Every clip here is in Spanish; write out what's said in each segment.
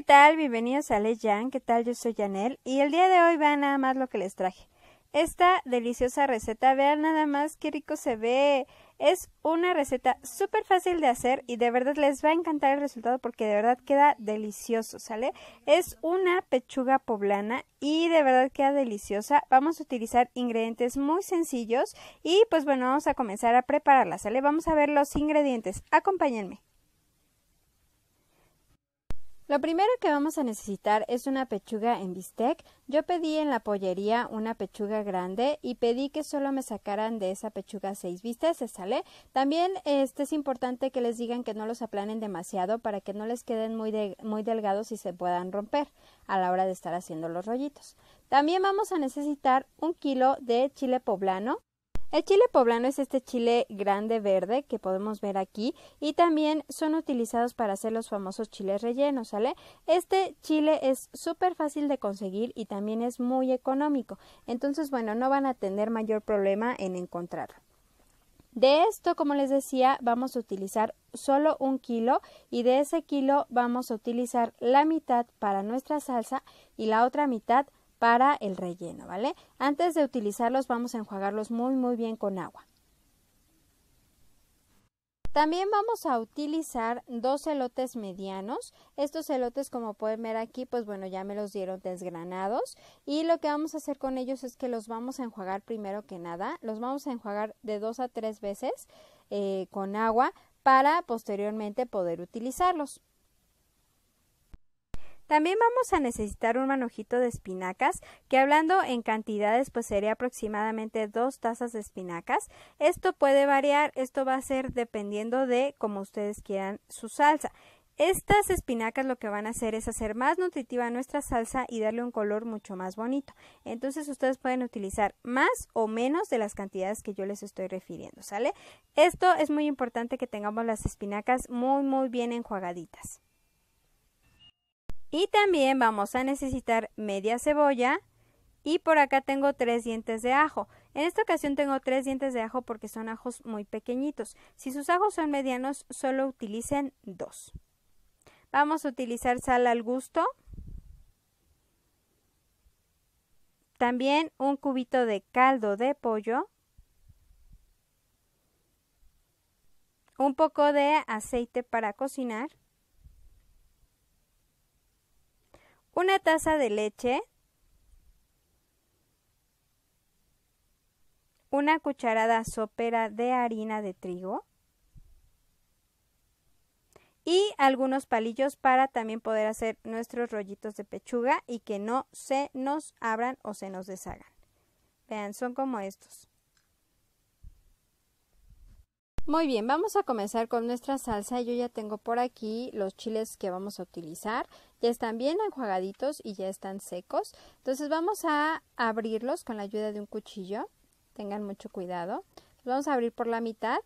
¿qué tal? Bienvenidos a Le Jan, ¿qué tal? Yo soy Janel y el día de hoy vean nada más lo que les traje. Esta deliciosa receta, vean nada más qué rico se ve. Es una receta súper fácil de hacer y de verdad les va a encantar el resultado porque de verdad queda delicioso, ¿sale? Es una pechuga poblana y de verdad queda deliciosa. Vamos a utilizar ingredientes muy sencillos y pues bueno, vamos a comenzar a prepararla, ¿sale? Vamos a ver los ingredientes. Acompáñenme. Lo primero que vamos a necesitar es una pechuga en bistec. Yo pedí en la pollería una pechuga grande y pedí que solo me sacaran de esa pechuga seis bisteces, ¿sale? También este, es importante que les digan que no los aplanen demasiado para que no les queden muy, muy delgados y se puedan romper a la hora de estar haciendo los rollitos. También vamos a necesitar un kilo de chile poblano, el chile poblano es este chile grande verde que podemos ver aquí y también son utilizados para hacer los famosos chiles rellenos, ¿sale? Este chile es súper fácil de conseguir y también es muy económico, entonces bueno, no van a tener mayor problema en encontrarlo. De esto, como les decía, vamos a utilizar solo un kilo y de ese kilo vamos a utilizar la mitad para nuestra salsa y la otra mitad para para el relleno, ¿vale? Antes de utilizarlos vamos a enjuagarlos muy muy bien con agua. También vamos a utilizar dos elotes medianos. Estos elotes, como pueden ver aquí, pues bueno, ya me los dieron desgranados. Y lo que vamos a hacer con ellos es que los vamos a enjuagar primero que nada. Los vamos a enjuagar de dos a tres veces eh, con agua para posteriormente poder utilizarlos. También vamos a necesitar un manojito de espinacas, que hablando en cantidades, pues sería aproximadamente dos tazas de espinacas. Esto puede variar, esto va a ser dependiendo de cómo ustedes quieran su salsa. Estas espinacas lo que van a hacer es hacer más nutritiva nuestra salsa y darle un color mucho más bonito. Entonces ustedes pueden utilizar más o menos de las cantidades que yo les estoy refiriendo, ¿sale? Esto es muy importante que tengamos las espinacas muy muy bien enjuagaditas. Y también vamos a necesitar media cebolla y por acá tengo tres dientes de ajo. En esta ocasión tengo tres dientes de ajo porque son ajos muy pequeñitos. Si sus ajos son medianos, solo utilicen dos. Vamos a utilizar sal al gusto. También un cubito de caldo de pollo. Un poco de aceite para cocinar. una taza de leche, una cucharada sopera de harina de trigo y algunos palillos para también poder hacer nuestros rollitos de pechuga y que no se nos abran o se nos deshagan. Vean, son como estos. Muy bien, vamos a comenzar con nuestra salsa. Yo ya tengo por aquí los chiles que vamos a utilizar. Ya están bien enjuagaditos y ya están secos. Entonces vamos a abrirlos con la ayuda de un cuchillo. Tengan mucho cuidado. vamos a abrir por la mitad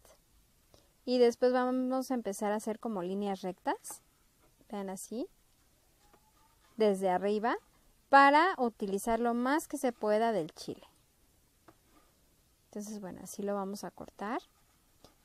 y después vamos a empezar a hacer como líneas rectas. Vean así. Desde arriba para utilizar lo más que se pueda del chile. Entonces, bueno, así lo vamos a cortar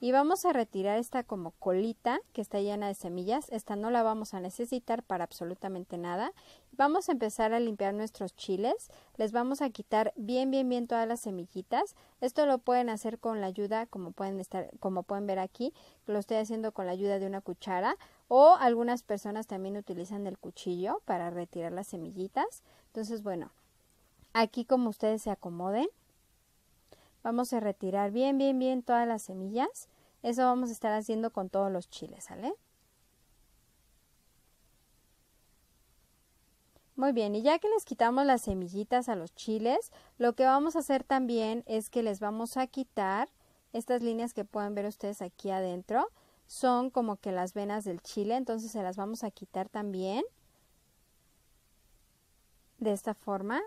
y vamos a retirar esta como colita que está llena de semillas. Esta no la vamos a necesitar para absolutamente nada. Vamos a empezar a limpiar nuestros chiles. Les vamos a quitar bien bien bien todas las semillitas. Esto lo pueden hacer con la ayuda, como pueden estar como pueden ver aquí, lo estoy haciendo con la ayuda de una cuchara o algunas personas también utilizan el cuchillo para retirar las semillitas. Entonces, bueno, aquí como ustedes se acomoden Vamos a retirar bien, bien, bien todas las semillas. Eso vamos a estar haciendo con todos los chiles, ¿sale? Muy bien, y ya que les quitamos las semillitas a los chiles, lo que vamos a hacer también es que les vamos a quitar estas líneas que pueden ver ustedes aquí adentro. Son como que las venas del chile, entonces se las vamos a quitar también. De esta forma,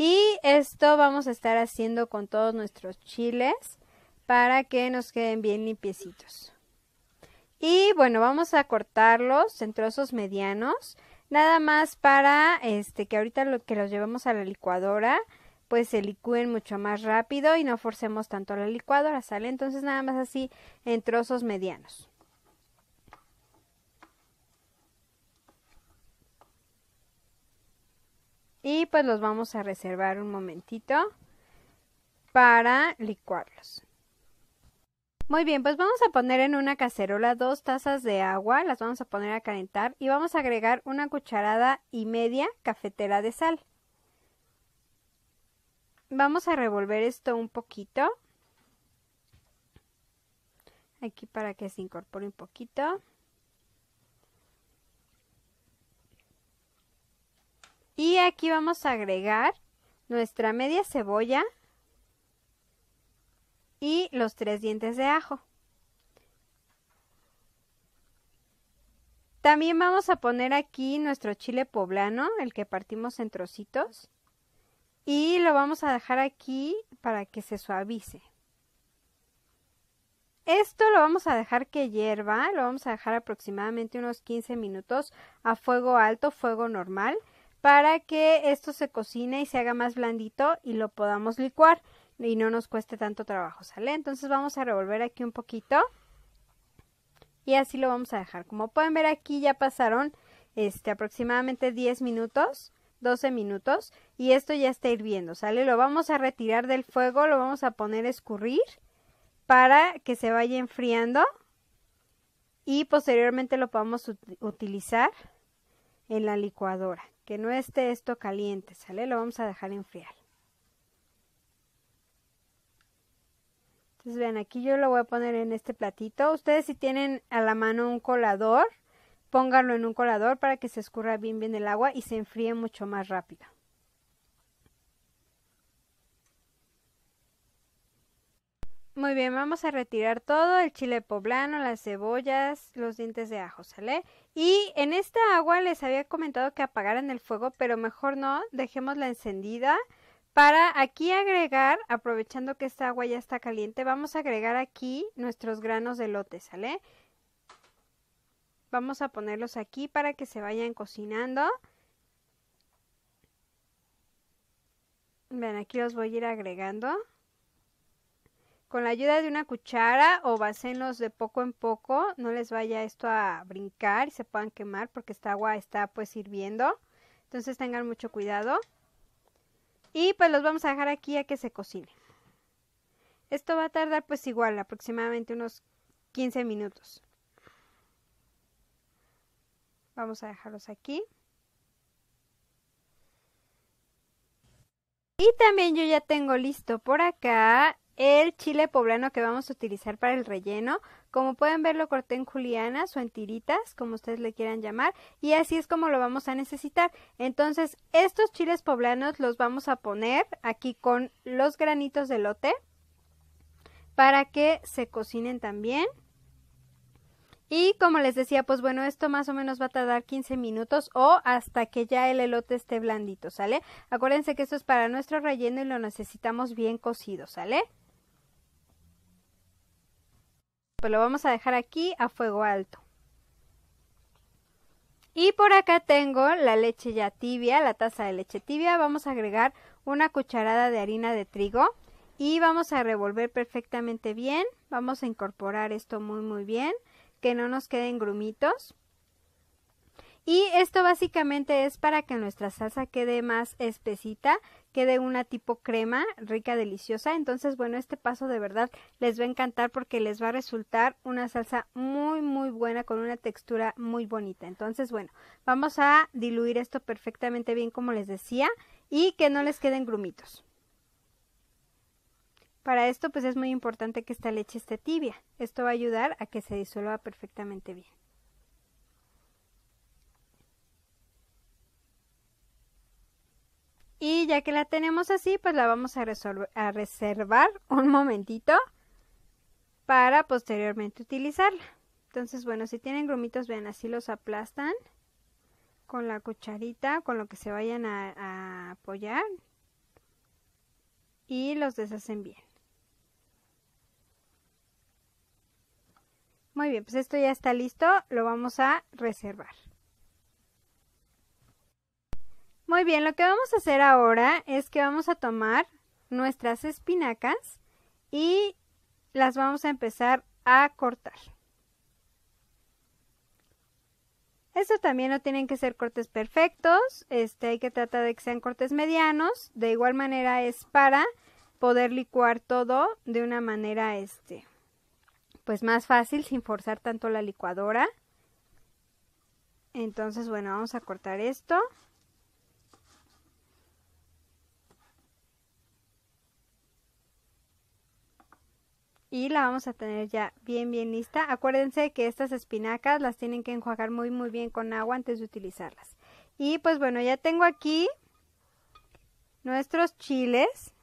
Y esto vamos a estar haciendo con todos nuestros chiles para que nos queden bien limpiecitos. Y bueno, vamos a cortarlos en trozos medianos, nada más para este que ahorita lo que los llevamos a la licuadora, pues se licúen mucho más rápido y no forcemos tanto la licuadora, ¿sale? Entonces nada más así en trozos medianos. y pues los vamos a reservar un momentito para licuarlos. Muy bien, pues vamos a poner en una cacerola dos tazas de agua, las vamos a poner a calentar y vamos a agregar una cucharada y media cafetera de sal. Vamos a revolver esto un poquito. Aquí para que se incorpore un poquito. Y aquí vamos a agregar nuestra media cebolla y los tres dientes de ajo. También vamos a poner aquí nuestro chile poblano, el que partimos en trocitos. Y lo vamos a dejar aquí para que se suavice. Esto lo vamos a dejar que hierva, lo vamos a dejar aproximadamente unos 15 minutos a fuego alto, fuego normal para que esto se cocine y se haga más blandito y lo podamos licuar y no nos cueste tanto trabajo, ¿sale? Entonces vamos a revolver aquí un poquito y así lo vamos a dejar. Como pueden ver aquí ya pasaron este, aproximadamente 10 minutos, 12 minutos y esto ya está hirviendo, ¿sale? Lo vamos a retirar del fuego, lo vamos a poner a escurrir para que se vaya enfriando y posteriormente lo podemos utilizar en la licuadora que no esté esto caliente, ¿sale? Lo vamos a dejar enfriar. Entonces vean, aquí yo lo voy a poner en este platito. Ustedes si tienen a la mano un colador, pónganlo en un colador para que se escurra bien bien el agua y se enfríe mucho más rápido. Muy bien, vamos a retirar todo, el chile poblano, las cebollas, los dientes de ajo, ¿sale? Y en esta agua les había comentado que apagaran el fuego, pero mejor no, la encendida. Para aquí agregar, aprovechando que esta agua ya está caliente, vamos a agregar aquí nuestros granos de lote, ¿sale? Vamos a ponerlos aquí para que se vayan cocinando. Ven, aquí los voy a ir agregando. Con la ayuda de una cuchara o vacenlos de poco en poco, no les vaya esto a brincar y se puedan quemar porque esta agua está pues hirviendo. Entonces tengan mucho cuidado. Y pues los vamos a dejar aquí a que se cocine. Esto va a tardar pues igual aproximadamente unos 15 minutos. Vamos a dejarlos aquí. Y también yo ya tengo listo por acá el chile poblano que vamos a utilizar para el relleno. Como pueden ver lo corté en julianas o en tiritas, como ustedes le quieran llamar, y así es como lo vamos a necesitar. Entonces, estos chiles poblanos los vamos a poner aquí con los granitos de elote para que se cocinen también. Y como les decía, pues bueno, esto más o menos va a tardar 15 minutos o hasta que ya el elote esté blandito, ¿sale? Acuérdense que esto es para nuestro relleno y lo necesitamos bien cocido, ¿sale? Pues lo vamos a dejar aquí a fuego alto. Y por acá tengo la leche ya tibia, la taza de leche tibia. Vamos a agregar una cucharada de harina de trigo y vamos a revolver perfectamente bien. Vamos a incorporar esto muy muy bien, que no nos queden grumitos. Y esto básicamente es para que nuestra salsa quede más espesita quede una tipo crema rica, deliciosa. Entonces, bueno, este paso de verdad les va a encantar porque les va a resultar una salsa muy, muy buena con una textura muy bonita. Entonces, bueno, vamos a diluir esto perfectamente bien como les decía y que no les queden grumitos. Para esto pues es muy importante que esta leche esté tibia. Esto va a ayudar a que se disuelva perfectamente bien. Y ya que la tenemos así, pues la vamos a, reservar un momentito para posteriormente utilizarla. Entonces, bueno, si tienen grumitos, vean, así los aplastan con la cucharita, con lo que se vayan a apoyar y los deshacen bien. Muy bien, pues esto ya está listo, lo vamos a reservar. Muy bien, lo que vamos a hacer ahora es que vamos a tomar nuestras espinacas y las vamos a empezar a cortar. Esto también no tienen que ser cortes perfectos, este, hay que tratar de que sean cortes medianos, de igual manera es para poder licuar todo de una manera este, pues más fácil sin forzar tanto la licuadora. Entonces, bueno, vamos a cortar esto. y la vamos a tener ya bien bien lista. Acuérdense que estas espinacas las tienen que enjuagar muy muy bien con agua antes de utilizarlas. Y pues bueno, ya tengo aquí nuestros chiles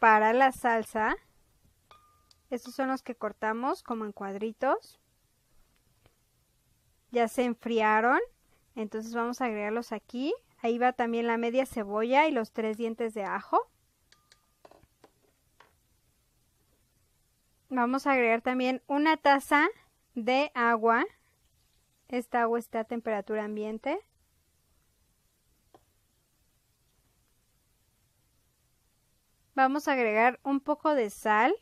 para la salsa. Estos son los que cortamos como en cuadritos. Ya se enfriaron, entonces vamos a agregarlos aquí. Ahí va también la media cebolla y los tres dientes de ajo. Vamos a agregar también una taza de agua. Esta agua está a temperatura ambiente. Vamos a agregar un poco de sal.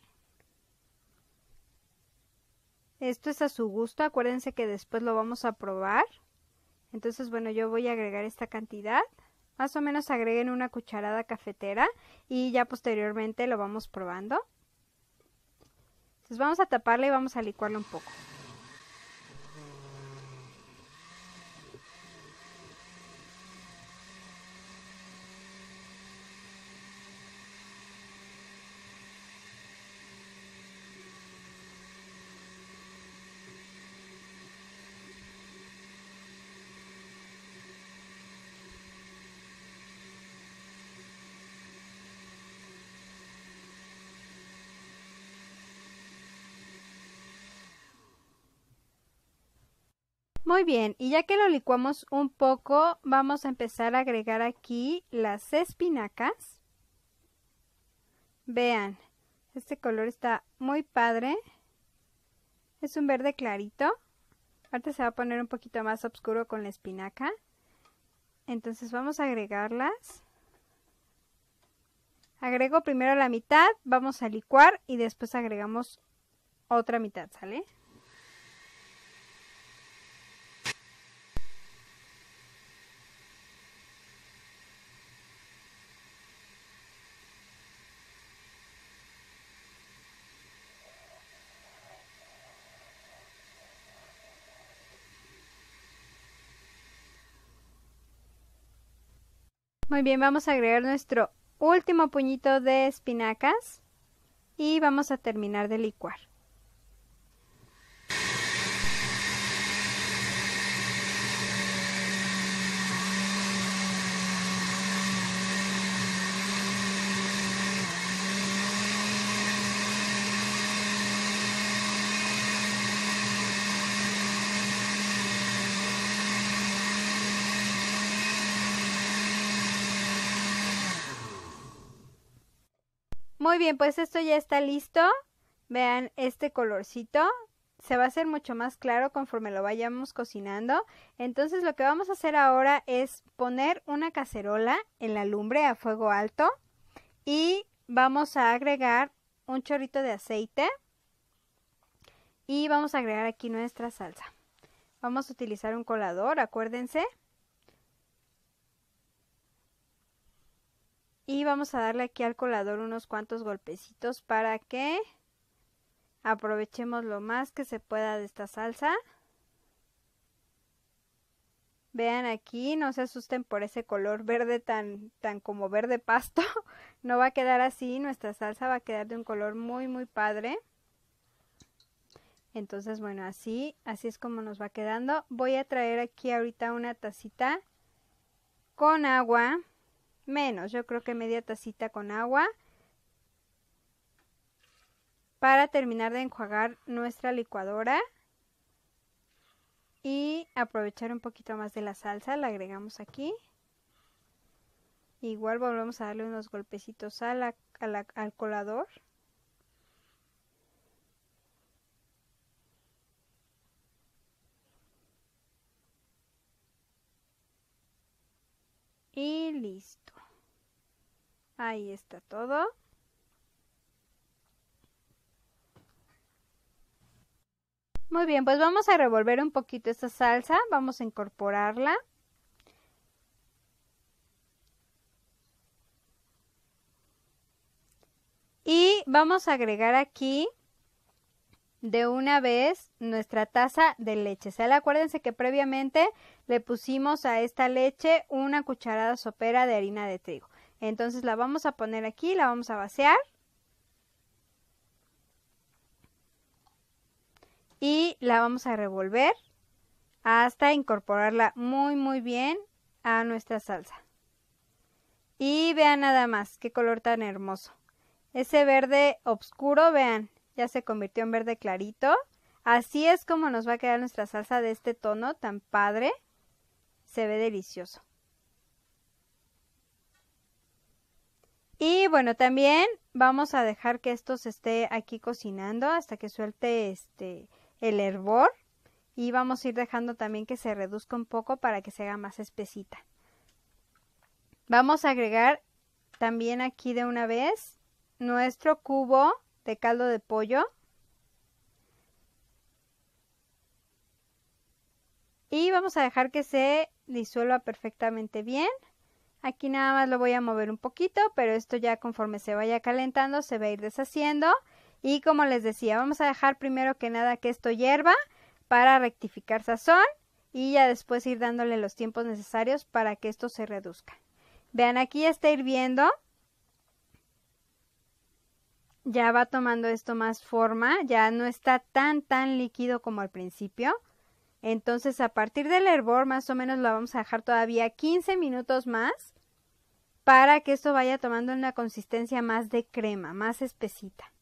Esto es a su gusto, acuérdense que después lo vamos a probar. Entonces, bueno, yo voy a agregar esta cantidad. Más o menos agreguen una cucharada cafetera y ya posteriormente lo vamos probando. Entonces vamos a taparla y vamos a licuarla un poco. Muy bien, y ya que lo licuamos un poco, vamos a empezar a agregar aquí las espinacas. Vean, este color está muy padre. Es un verde clarito. Aparte se va a poner un poquito más oscuro con la espinaca. Entonces vamos a agregarlas. Agrego primero la mitad, vamos a licuar y después agregamos otra mitad, ¿sale? Muy bien, vamos a agregar nuestro último puñito de espinacas y vamos a terminar de licuar. Muy bien, pues esto ya está listo. Vean este colorcito. Se va a hacer mucho más claro conforme lo vayamos cocinando. Entonces lo que vamos a hacer ahora es poner una cacerola en la lumbre a fuego alto. Y vamos a agregar un chorrito de aceite. Y vamos a agregar aquí nuestra salsa. Vamos a utilizar un colador, acuérdense. Y vamos a darle aquí al colador unos cuantos golpecitos para que aprovechemos lo más que se pueda de esta salsa. Vean aquí, no se asusten por ese color verde tan, tan como verde pasto. No va a quedar así, nuestra salsa va a quedar de un color muy muy padre. Entonces, bueno, así, así es como nos va quedando. Voy a traer aquí ahorita una tacita con agua menos. Yo creo que media tacita con agua para terminar de enjuagar nuestra licuadora y aprovechar un poquito más de la salsa, la agregamos aquí. Igual volvemos a darle unos golpecitos al colador. Y listo. Ahí está todo. Muy bien, pues vamos a revolver un poquito esta salsa, vamos a incorporarla. Y vamos a agregar aquí de una vez nuestra taza de leche. acuérdense que previamente le pusimos a esta leche una cucharada sopera de harina de trigo. Entonces la vamos a poner aquí, la vamos a vaciar. Y la vamos a revolver hasta incorporarla muy muy bien a nuestra salsa. Y vean nada más, qué color tan hermoso. Ese verde oscuro, vean, ya se convirtió en verde clarito. Así es como nos va a quedar nuestra salsa de este tono tan padre. Se ve delicioso. Y bueno, también vamos a dejar que esto se esté aquí cocinando hasta que suelte este el hervor y vamos a ir dejando también que se reduzca un poco para que se haga más espesita. Vamos a agregar también aquí de una vez nuestro cubo de caldo de pollo. Y vamos a dejar que se disuelva perfectamente bien. Aquí nada más lo voy a mover un poquito, pero esto ya conforme se vaya calentando se va a ir deshaciendo. Y como les decía, vamos a dejar primero que nada que esto hierva para rectificar sazón y ya después ir dándole los tiempos necesarios para que esto se reduzca. Vean, aquí ya está hirviendo. Ya va tomando esto más forma, ya no está tan tan líquido como al principio. Entonces, a partir del hervor, más o menos la vamos a dejar todavía 15 minutos más para que esto vaya tomando una consistencia más de crema, más espesita.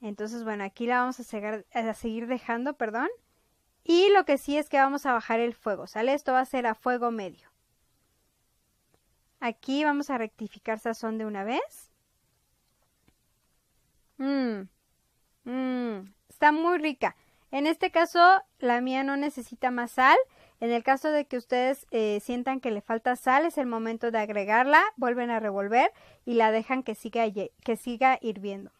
Entonces, bueno, aquí la vamos a, a seguir dejando, perdón. Y lo que sí es que vamos a bajar el fuego, ¿sale? Esto va a ser a fuego medio. Aquí vamos a rectificar sazón de una vez. Mmm, mmm, está muy rica. En este caso, la mía no necesita más sal. En el caso de que ustedes eh, sientan que le falta sal, es el momento de agregarla, vuelven a revolver y la dejan que siga, que siga hirviendo.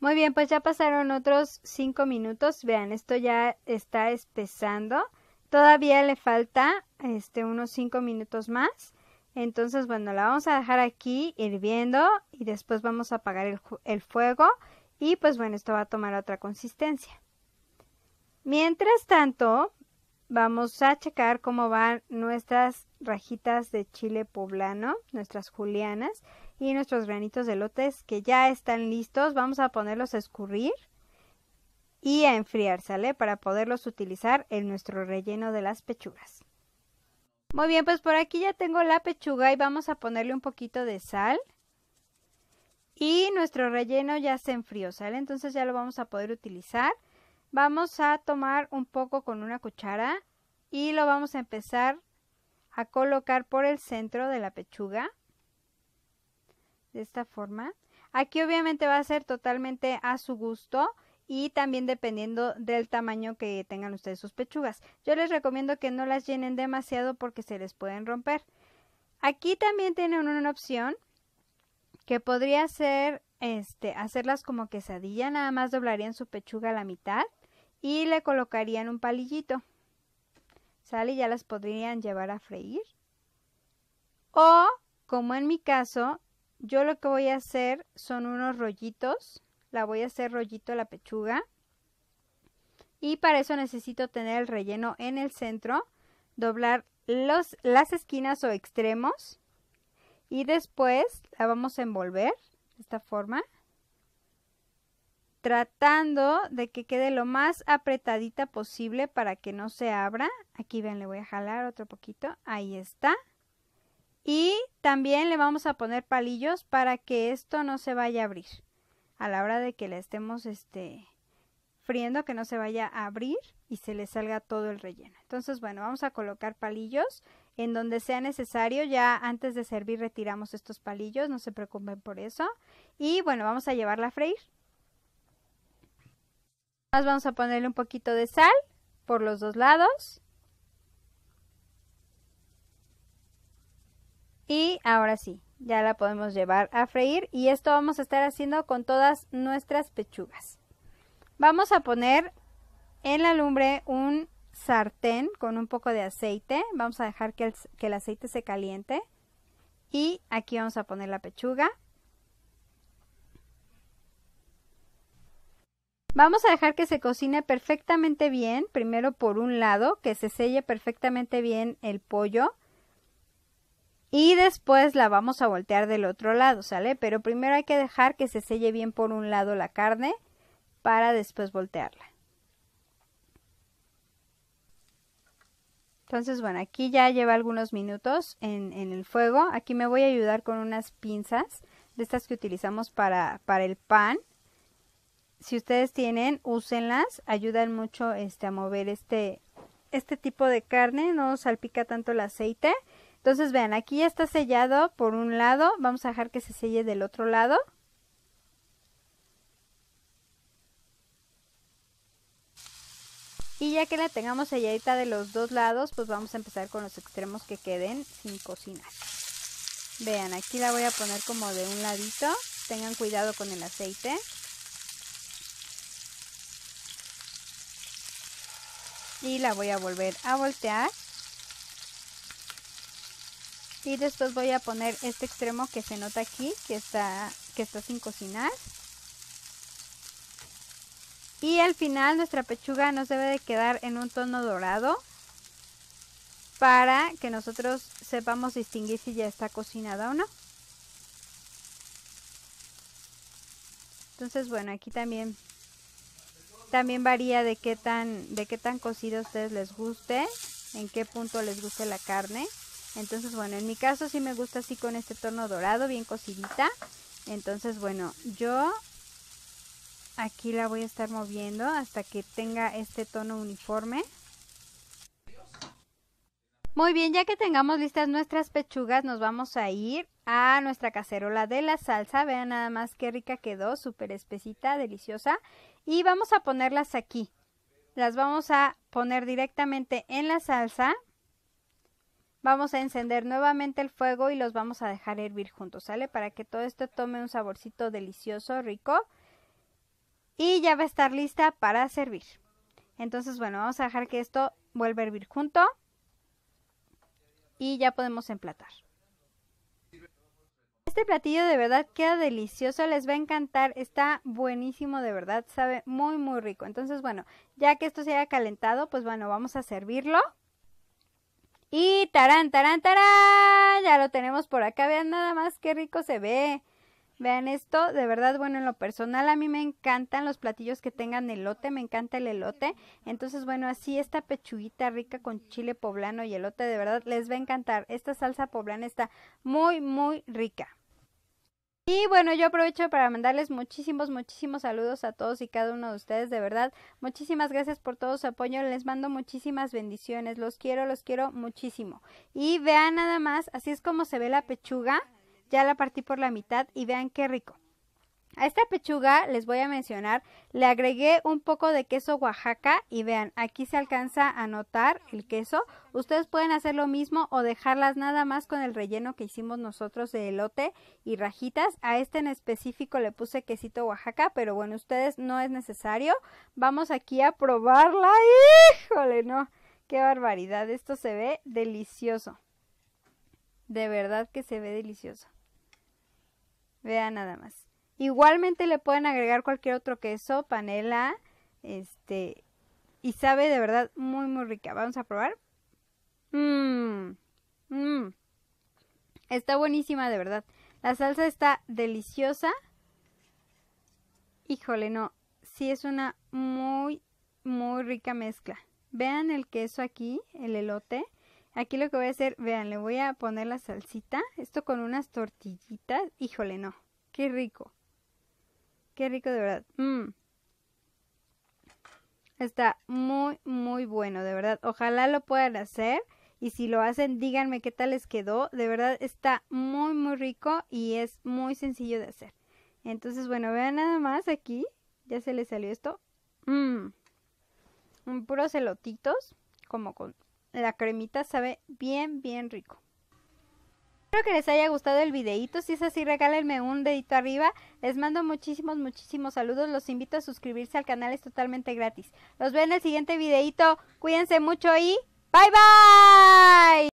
Muy bien, pues ya pasaron otros 5 minutos. Vean, esto ya está espesando. Todavía le falta este, unos 5 minutos más. Entonces, bueno, la vamos a dejar aquí hirviendo y después vamos a apagar el, el fuego y pues bueno, esto va a tomar otra consistencia. Mientras tanto, vamos a checar cómo van nuestras rajitas de chile poblano, nuestras julianas y nuestros granitos de lotes que ya están listos. Vamos a ponerlos a escurrir y a enfriar, ¿sale? Para poderlos utilizar en nuestro relleno de las pechugas. Muy bien, pues por aquí ya tengo la pechuga y vamos a ponerle un poquito de sal. Y nuestro relleno ya se enfrió, ¿sale? Entonces ya lo vamos a poder utilizar. Vamos a tomar un poco con una cuchara y lo vamos a empezar a colocar por el centro de la pechuga. De esta forma. Aquí obviamente va a ser totalmente a su gusto y también dependiendo del tamaño que tengan ustedes sus pechugas. Yo les recomiendo que no las llenen demasiado porque se les pueden romper. Aquí también tienen una opción que podría ser este, hacerlas como quesadilla, nada más doblarían su pechuga a la mitad y le colocarían un palillito. ¿Sale? Y ya las podrían llevar a freír. O, como en mi caso, yo lo que voy a hacer son unos rollitos. La voy a hacer rollito la pechuga. Y para eso necesito tener el relleno en el centro, doblar los, las esquinas o extremos y después la vamos a envolver de esta forma tratando de que quede lo más apretadita posible para que no se abra. Aquí ven, le voy a jalar otro poquito. Ahí está. Y también le vamos a poner palillos para que esto no se vaya a abrir. A la hora de que la estemos este, friendo, que no se vaya a abrir y se le salga todo el relleno. Entonces, bueno, vamos a colocar palillos en donde sea necesario. Ya antes de servir retiramos estos palillos, no se preocupen por eso. Y bueno, vamos a llevarla a freír. Más vamos a ponerle un poquito de sal por los dos lados. Y ahora sí, ya la podemos llevar a freír y esto vamos a estar haciendo con todas nuestras pechugas. Vamos a poner en la lumbre un sartén con un poco de aceite. Vamos a dejar que el, aceite se caliente. Y aquí vamos a poner la pechuga. Vamos a dejar que se cocine perfectamente bien, primero por un lado, que se selle perfectamente bien el pollo. Y después la vamos a voltear del otro lado, ¿sale? Pero primero hay que dejar que se selle bien por un lado la carne para después voltearla. Entonces, bueno, aquí ya lleva algunos minutos en, el fuego. Aquí me voy a ayudar con unas pinzas de estas que utilizamos para, el pan. Si ustedes tienen, úsenlas. Ayudan mucho este, a mover este, este tipo de carne. No salpica tanto el aceite. Entonces, vean, aquí ya está sellado por un lado. Vamos a dejar que se selle del otro lado. Y ya que la tengamos selladita de los dos lados, pues vamos a empezar con los extremos que queden sin cocinar. Vean, aquí la voy a poner como de un ladito. Tengan cuidado con el aceite. Y la voy a volver a voltear. Y después voy a poner este extremo que se nota aquí, que está, que está sin cocinar. Y al final nuestra pechuga nos debe de quedar en un tono dorado para que nosotros sepamos distinguir si ya está cocinada o no. Entonces, bueno, aquí también también varía de qué tan de qué tan cocida a ustedes les guste, en qué punto les guste la carne. Entonces, bueno, en mi caso sí me gusta así con este tono dorado, bien cocidita. Entonces, bueno, yo Aquí la voy a estar moviendo hasta que tenga este tono uniforme. Muy bien, ya que tengamos listas nuestras pechugas, nos vamos a ir a nuestra cacerola de la salsa. Vean nada más qué rica quedó, súper espesita, deliciosa. Y vamos a ponerlas aquí. Las vamos a poner directamente en la salsa. Vamos a encender nuevamente el fuego y los vamos a dejar hervir juntos, ¿sale? Para que todo esto tome un saborcito delicioso, rico y ya va a estar lista para servir. Entonces, bueno, vamos a dejar que esto vuelva a hervir junto y ya podemos emplatar. Este platillo de verdad queda delicioso, les va a encantar, está buenísimo de verdad, sabe muy muy rico. Entonces, bueno, ya que esto se haya calentado, pues bueno, vamos a servirlo. Y tarán, tarán, tarán, ya lo tenemos por acá, vean nada más qué rico se ve. Vean esto, de verdad, bueno, en lo personal a mí me encantan los platillos que tengan elote, me encanta el elote. Entonces, bueno, así esta pechuguita rica con chile poblano y elote, de verdad, les va a encantar. Esta salsa poblana está muy, muy rica. Y bueno, yo aprovecho para mandarles muchísimos, muchísimos saludos a todos y cada uno de ustedes, de verdad. Muchísimas gracias por todo su apoyo, les mando muchísimas bendiciones, los quiero, los quiero muchísimo. Y vean nada más, así es como se ve la pechuga ya la partí por la mitad y vean qué rico. A esta pechuga, les voy a mencionar, le agregué un poco de queso Oaxaca y vean, aquí se alcanza a notar el queso. Ustedes pueden hacer lo mismo o dejarlas nada más con el relleno que hicimos nosotros de elote y rajitas. A este en específico le puse quesito Oaxaca, pero bueno, ustedes no es necesario. Vamos aquí a probarla. ¡Híjole, no! ¡Qué barbaridad! Esto se ve delicioso. De verdad que se ve delicioso. Vean nada más. Igualmente le pueden agregar cualquier otro queso, panela, este, y sabe de verdad muy muy rica. Vamos a probar. Mmm, mmm. Está buenísima de verdad. La salsa está deliciosa. Híjole, no, sí es una muy muy rica mezcla. Vean el queso aquí, el elote. Aquí lo que voy a hacer, vean, le voy a poner la salsita, esto con unas tortillitas, híjole, no, qué rico, qué rico de verdad, mm. está muy, muy bueno, de verdad, ojalá lo puedan hacer y si lo hacen díganme qué tal les quedó, de verdad está muy, muy rico y es muy sencillo de hacer. Entonces, bueno, vean nada más aquí, ya se les salió esto, mm. Un puro celotitos. como con la cremita sabe bien, bien rico. Espero que les haya gustado el videito. Si es así, regálenme un dedito arriba. Les mando muchísimos, muchísimos saludos. Los invito a suscribirse al canal, es totalmente gratis. Los veo en el siguiente videito. Cuídense mucho y bye bye.